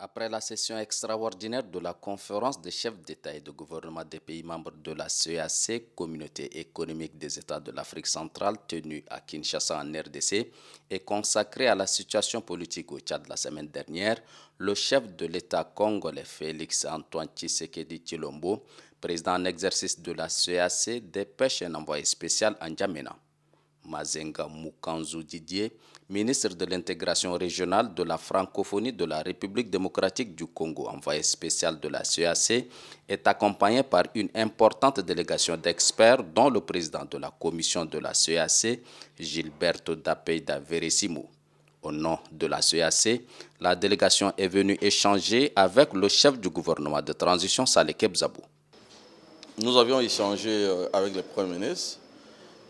Après la session extraordinaire de la conférence des chefs d'État et de gouvernement des pays membres de la CEAC, Communauté économique des États de l'Afrique centrale, tenue à Kinshasa en RDC et consacrée à la situation politique au Tchad la semaine dernière, le chef de l'État congolais Félix Antoine Tshisekedi Tshilombo, président en exercice de la CEAC, dépêche un envoyé spécial en Djamena. Mazenga Mukanzu Didier, ministre de l'intégration régionale de la francophonie de la République démocratique du Congo, envoyé spécial de la CAC, est accompagné par une importante délégation d'experts, dont le président de la commission de la CAC, Gilberto Dapeida Verissimo. Au nom de la CAC, la délégation est venue échanger avec le chef du gouvernement de transition, Saleké Kebzabou. Nous avions échangé euh, avec le Premier ministre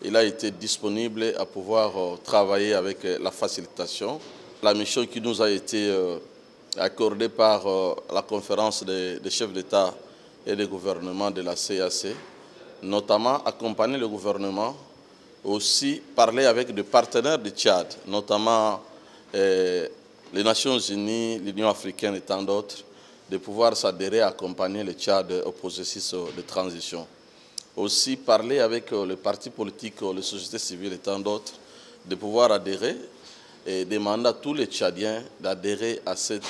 il a été disponible à pouvoir euh, travailler avec euh, la facilitation. La mission qui nous a été euh, accordée par la conférence des, chefs d'État et des gouvernements de la CAC, notamment accompagner le gouvernement, aussi parler avec des partenaires du Tchad, notamment les Nations Unies, l'Union africaine et tant d'autres, de pouvoir s'adhérer à accompagner le Tchad au processus de transition aussi parler avec euh, les partis politiques, euh, les sociétés civiles et tant d'autres, de pouvoir adhérer et demander à tous les Tchadiens d'adhérer à ce euh,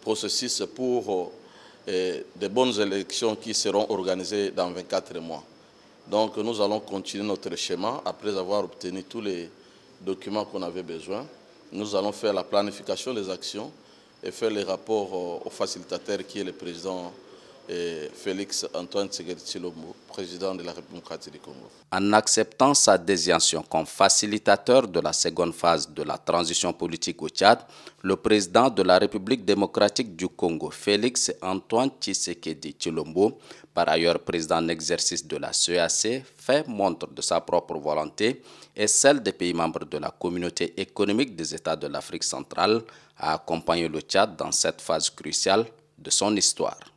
processus pour des bonnes élections qui seront organisées dans 24 mois. Donc nous allons continuer notre chemin après avoir obtenu tous les documents qu'on avait besoin. Nous allons faire la planification des actions et faire les rapports au facilitateur qui est le président et Félix Antoine Tshisekedi Tshilombo, président de la République démocratique du Congo. En acceptant sa désignation comme facilitateur de la seconde phase de la transition politique au Tchad, le président de la République démocratique du Congo, Félix Antoine Tshisekedi Tshilombo, par ailleurs président en exercice de la CEAC, fait montre de sa propre volonté et celle des pays membres de la communauté économique des États de l'Afrique centrale à accompagner le Tchad dans cette phase cruciale de son histoire.